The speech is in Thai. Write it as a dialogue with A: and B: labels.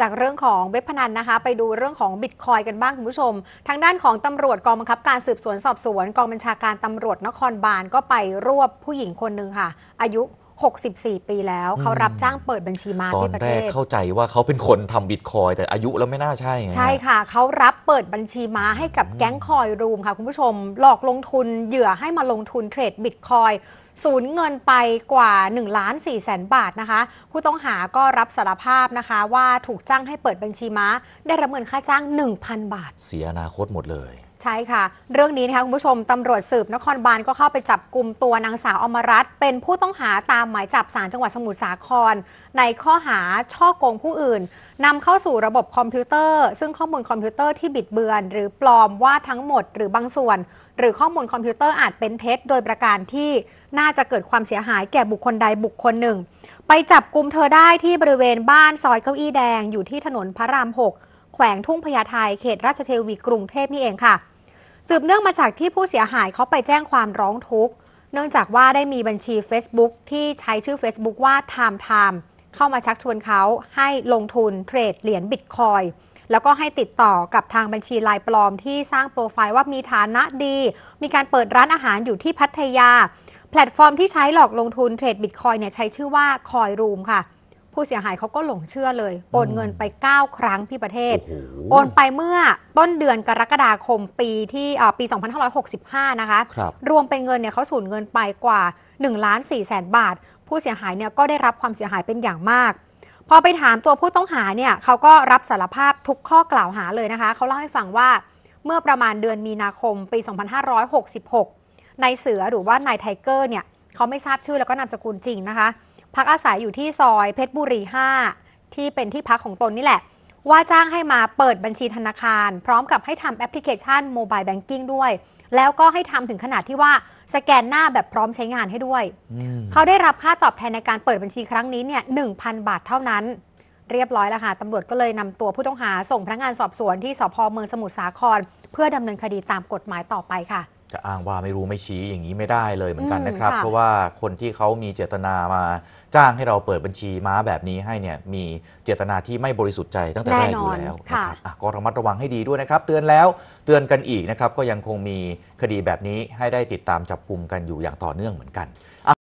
A: จากเรื่องของเว็บพนันนะคะ ไปดูเรื่องของบิตคอยกันบ้างคุณผู้ชม ทางด้านของตำรวจกองบังคับการสืบสวนสอบสวนกองบัญชาการตำรวจนครบาลก็ไปรวบผู้หญิงคนหนึ่งค่ะ อายุ 64 ปีแล้ว เขารับจ้างเปิดบัญชีม้าที่ประเทศ ตอนแรกเข้าใจว่าเขาเป็นคนทำบิตคอยแต่อายุแล้วไม่น่าใช่ ใช่ค่ะ เขารับเปิดบัญชีม้าให้กับแก๊งคอยรูมค่ะคุณผู้ชมหลอกลงทุนเหยื่อให้มาลงทุนเทรดบิตคอยสูญเงินไปกว่า1ล้าน4แสนบาทนะคะ ผู้ต้องหาก็รับสารภาพนะคะ ว่าถูกจ้างให้เปิดบัญชีม้า ได้รับเงินค่าจ้าง 1,000 บาท เสียอนาคตหมดเลย ใช่ค่ะ เรื่องนี้นะคะคุณผู้ชมตำรวจสืบนครบาลก็เข้าไปจับกลุ่มตัวนางสาวอมรัตเป็นผู้ต้องหาตามหมายจับสารจังหวัดสมุทรสาคร ในข้อหาช่อโกงผู้อื่นนำเข้าสู่ระบบคอมพิวเตอร์ ซึ่งข้อมูลคอมพิวเตอร์ที่บิดเบือนหรือปลอมว่าทั้งหมดหรือบางส่วน หรือข้อมูลคอมพิวเตอร์อาจเป็นเท็จโดยประการที่น่าจะเกิดความเสียหายแก่บุคคลใดบุคคลหนึ่ง ไปจับกลุ่มเธอได้ที่บริเวณบ้านซอยเก้าอี้แดงอยู่ที่ถนนพระราม 6 แขวงทุ่งพญาไทเขตราชเทวีกรุงเทพนี่เองค่ะ สืบเนื่องมาจากที่ผู้เสียหายเขาไปแจ้งความร้องทุกข์เนื่องจากว่าได้มีบัญชี Facebook ที่ใช้ชื่อ Facebook ว่า Time Time เข้ามาชักชวนเขาให้ลงทุนเทรดเหรียญบิตคอยแล้วก็ให้ติดต่อกับทางบัญชีลายปลอม ที่สร้างโปรไฟล์ว่ามีฐานะดี มีการเปิดร้านอาหารอยู่ที่พัทยาแพลตฟอร์มที่ใช้หลอกลงทุนเทรดบิตคอยเนี่ยใช้ชื่อว่า คอยรูมค่ะ ผู้เสียหายเขาก็หลงเชื่อเลย โอนเงินไป 9 ครั้ง พี่ประเทศ โอนไปเมื่อต้นเดือนกรกฎาคมปีที่ปี 2565 นะคะรรวมเป็นเงินเนี่ยเขาสูญเงินไปกว่า1ล้าน4แสนบาท ผู้เสียหายเนี่ยก็ได้รับความเสียหายเป็นอย่างมาก พอไปถามตัวผู้ต้องหาเนี่ยเขาก็รับสารภาพทุกข้อกล่าวหาเลยนะคะเขาเล่าให้ฟังว่าเมื่อประมาณเดือนมีนาคมปี 2566นายเสือหรือว่านายไทเกอร์เนี่ยเขาไม่ทราบชื่อแล้วก็นามสกุลจริงนะคะ พักอาศัยอยู่ที่ซอยเพชรบุรี 5 ที่เป็นที่พักของตนนี่แหละ ว่าจ้างให้มาเปิดบัญชีธนาคาร พร้อมกับให้ทำแอปพลิเคชันโมบายแบงกิ้งด้วย แล้วก็ให้ทำถึงขนาดที่ว่าสแกนหน้าแบบพร้อมใช้งานให้ด้วย เขาได้รับค่าตอบแทนในการเปิดบัญชีครั้งนี้เนี่ย1,000 บาทเท่านั้น เรียบร้อยแล้วค่ะตำรวจก็เลยนำตัวผู้ต้องหาส่งพนักงานสอบสวนที่สพเมืองสมุทรสาคร เพื่อดำเนินคดีตามกฎหมายต่อไปค่ะจะอ้างว่าไม่รู้ไม่ชี้อย่างนี้ไม่ได้เลยเหมือนกันนะครับเพราะว่าคนที่เขามีเจตนามาจ้างให้เราเปิดบัญชีม้าแบบนี้ให้เนี่ยมีเจตนาที่ไม่บริสุทธิ์ใจตั้งแต่แรกอยู่แล้วนะครับก็ระมัดระวังให้ดีด้วยนะครับ เตือนแล้วเตือนกันอีกนะครับก็ยังคงมีคดีแบบนี้ให้ได้ติดตามจับกลุ่มกันอยู่อย่างต่อเนื่องเหมือนกัน